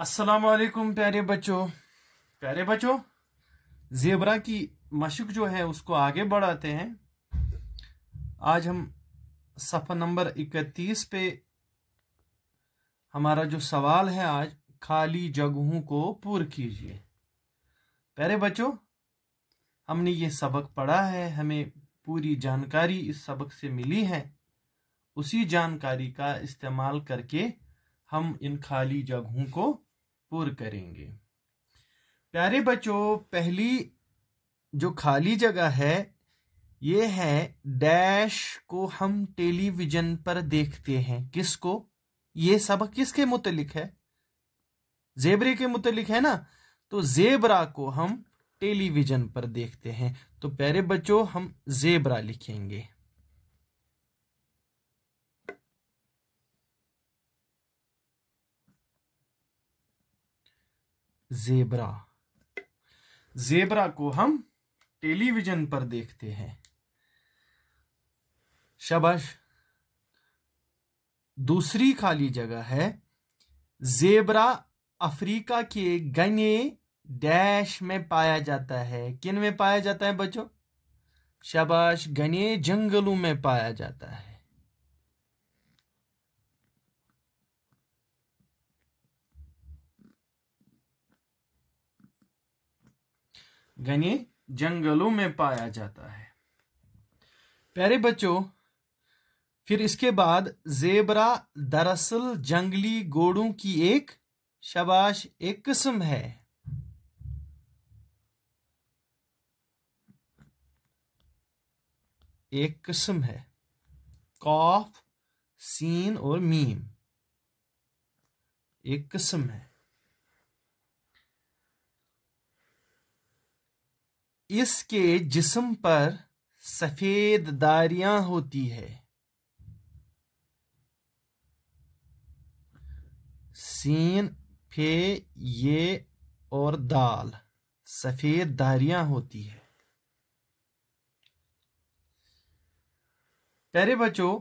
अस्सलाम वालेकुम प्यारे बच्चों प्यारे बच्चों जेबरा की मशक जो है उसको आगे बढ़ाते हैं आज हम सफ़ा नंबर इकतीस पे हमारा जो सवाल है आज खाली जगहों को पूर कीजिए प्यारे बच्चों हमने ये सबक पढ़ा है हमें पूरी जानकारी इस सबक से मिली है उसी जानकारी का इस्तेमाल करके हम इन खाली जगहों को पुर करेंगे प्यारे बच्चों पहली जो खाली जगह है ये है डैश को हम टेलीविजन पर देखते हैं किसको ये सबक किसके मुतलिक है जेबरे के मुतलिक है ना तो जेबरा को हम टेलीविजन पर देखते हैं तो प्यारे बच्चों हम जेबरा लिखेंगे जेबरा जेबरा को हम टेलीविजन पर देखते हैं शबाश दूसरी खाली जगह है जेबरा अफ्रीका के गने डैश में पाया जाता है किन में पाया जाता है बच्चों शबाश गने जंगलों में पाया जाता है घने जंगलों में पाया जाता है प्यारे बच्चों फिर इसके बाद जेबरा दरअसल जंगली घोड़ों की एक शबाश एक किस्म है एक किस्म है कॉफ सीन और मीम एक किस्म है इसके जिस्म पर सफेद दारियां होती है सीन फे ये और दाल सफेद दारियां होती है प्यारे बच्चों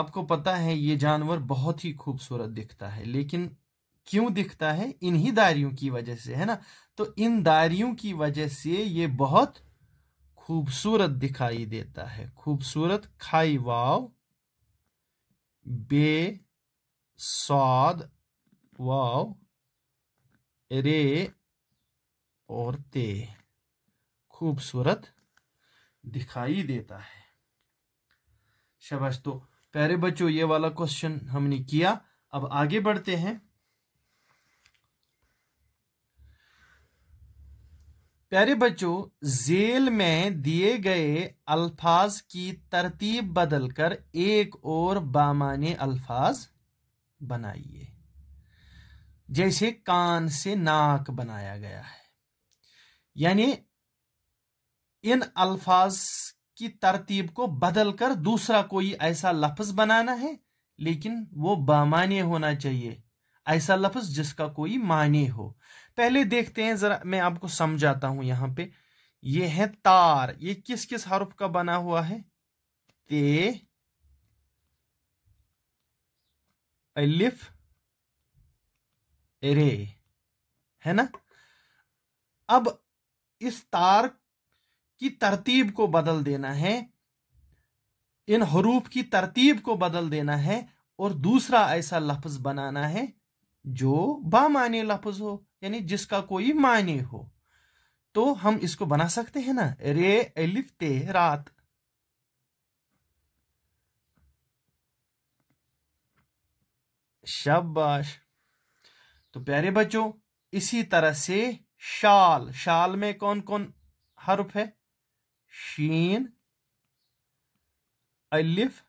आपको पता है ये जानवर बहुत ही खूबसूरत दिखता है लेकिन क्यों दिखता है इन्हीं दारियों की वजह से है ना तो इन दारियों की वजह से ये बहुत खूबसूरत दिखाई देता है खूबसूरत खाई वाव बे सौद वाव रे और ते खूबसूरत दिखाई देता है शबाश तो प्यारे बच्चों ये वाला क्वेश्चन हमने किया अब आगे बढ़ते हैं प्यारे बच्चों जेल में दिए गए अल्फाज की तरतीब बदलकर एक और बामाने अल्फाज बनाइए जैसे कान से नाक बनाया गया है यानी इन अल्फाज की तरतीब को बदलकर दूसरा कोई ऐसा लफ्ज बनाना है लेकिन वो बामाने होना चाहिए ऐसा लफ्ज जिसका कोई माने हो पहले देखते हैं जरा मैं आपको समझाता हूं यहां पे ये है तार ये किस किस हरूफ का बना हुआ है ते अलिफ रे है ना अब इस तार की तरतीब को बदल देना है इन हरूफ की तरतीब को बदल देना है और दूसरा ऐसा लफ्ज बनाना है जो बामाने लफ्ज हो यानी जिसका कोई माने हो तो हम इसको बना सकते हैं ना रे एलिफ ते रात शाबाश तो प्यारे बच्चों इसी तरह से शाल शाल में कौन कौन हरफ है शीन अलिफ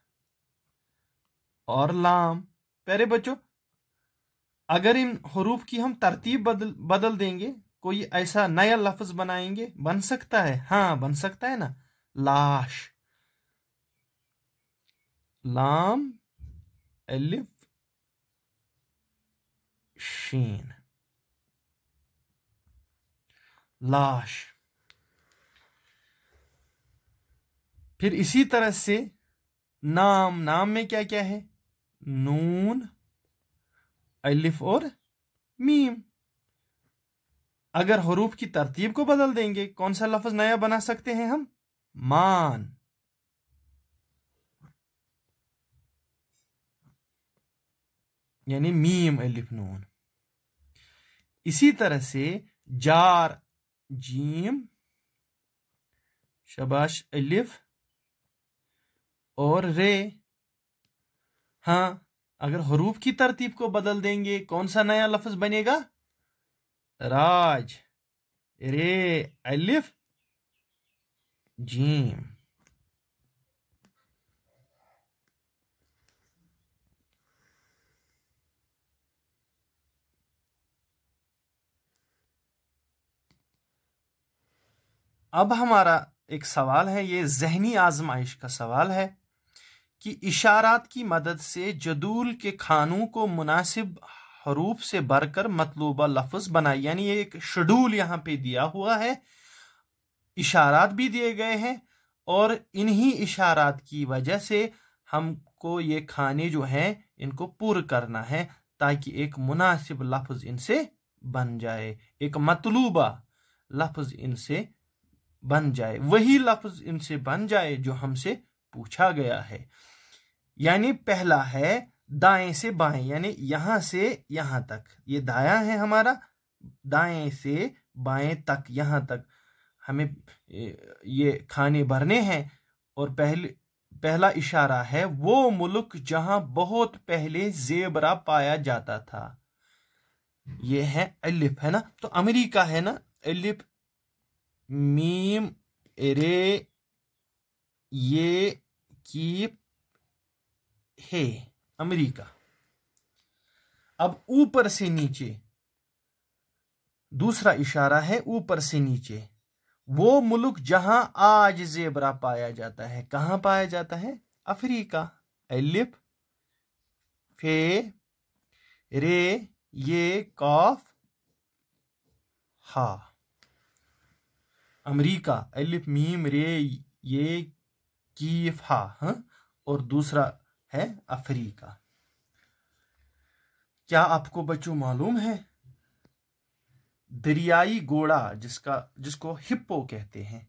और लाम प्यारे बच्चों अगर इन हरूफ की हम तरतीब बदल बदल देंगे कोई ऐसा नया लफ्ज बनाएंगे बन सकता है हाँ बन सकता है ना लाश लाम एलिफ शीन लाश फिर इसी तरह से नाम नाम में क्या क्या है नून अलिफ और मीम अगर हरूफ की तरतीब को बदल देंगे कौन सा लफ्ज नया बना सकते हैं हम मान यानी मीम अलिफ नून इसी तरह से जार जीम शबाश अलिफ और रे हाँ अगर हरूफ की तरतीब को बदल देंगे कौन सा नया लफ्ज बनेगा राज रे अलिफ जीम अब हमारा एक सवाल है ये जहनी आजमाइश का सवाल है कि इशारात की मदद से जदूल के खानों को मुनासिब हरूफ से भरकर मतलूबा लफ्ज बनाए यानी एक शेड्यूल यहाँ पे दिया हुआ है इशारात भी दिए गए हैं और इन्हीं इशारात की वजह से हमको ये खाने जो हैं इनको पूर करना है ताकि एक मुनासिब लफ्ज इनसे बन जाए एक मतलूबा लफ्ज इनसे बन जाए वही लफ्ज इनसे बन जाए जो हमसे पूछा गया है यानी पहला है दाएं से बाएं यानी यहां से यहां तक ये दाया है हमारा दाएं से बाएं तक यहां तक हमें ये खाने भरने हैं और पहले पहला इशारा है वो मुल्क जहां बहुत पहले जेबरा पाया जाता था ये है अलिफ है ना तो अमेरिका है ना अलिफ मीम रे ये कीप है अमेरिका अब ऊपर से नीचे दूसरा इशारा है ऊपर से नीचे वो मुल्क जहां आज जेबरा पाया जाता है कहां पाया जाता है अफ्रीका एलिप फे रे ये कॉफ हा अमेरिका एलिफ मीम रे ये कीफ हा, हा? और दूसरा है अफ्रीका क्या आपको बच्चों मालूम है दरियाई घोड़ा जिसका जिसको हिप्पो कहते हैं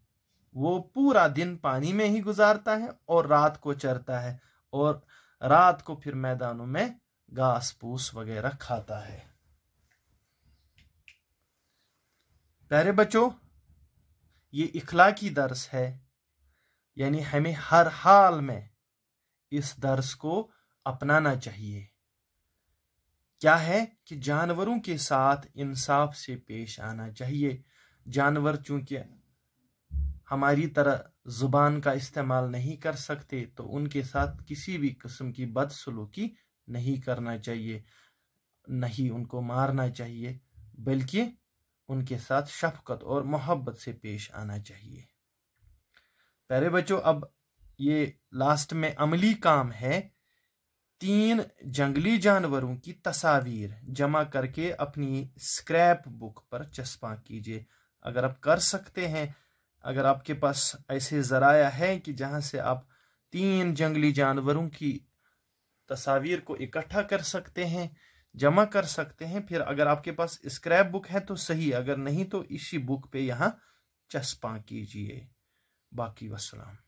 वो पूरा दिन पानी में ही गुजारता है और रात को चरता है और रात को फिर मैदानों में घास पूस वगैरह खाता है प्यारे बच्चों ये इखलाकी दर्स है यानी हमें हर हाल में इस दर्श को अपनाना चाहिए क्या है कि जानवरों के साथ इंसाफ से पेश आना चाहिए जानवर चूंकि हमारी तरह जुबान का इस्तेमाल नहीं कर सकते तो उनके साथ किसी भी किस्म की बदसलूकी नहीं करना चाहिए नहीं उनको मारना चाहिए बल्कि उनके साथ शफकत और मोहब्बत से पेश आना चाहिए प्यारे बच्चों अब ये लास्ट में अमली काम है तीन जंगली जानवरों की तस्वीर जमा करके अपनी स्क्रैप बुक पर चस्पा कीजिए अगर आप कर सकते हैं अगर आपके पास ऐसे ज़राया है कि जहां से आप तीन जंगली जानवरों की तस्वीर को इकट्ठा कर सकते हैं जमा कर सकते हैं फिर अगर आपके पास स्क्रैप बुक है तो सही अगर नहीं तो इसी बुक पे यहाँ चस्पा कीजिए बाकी वसलाम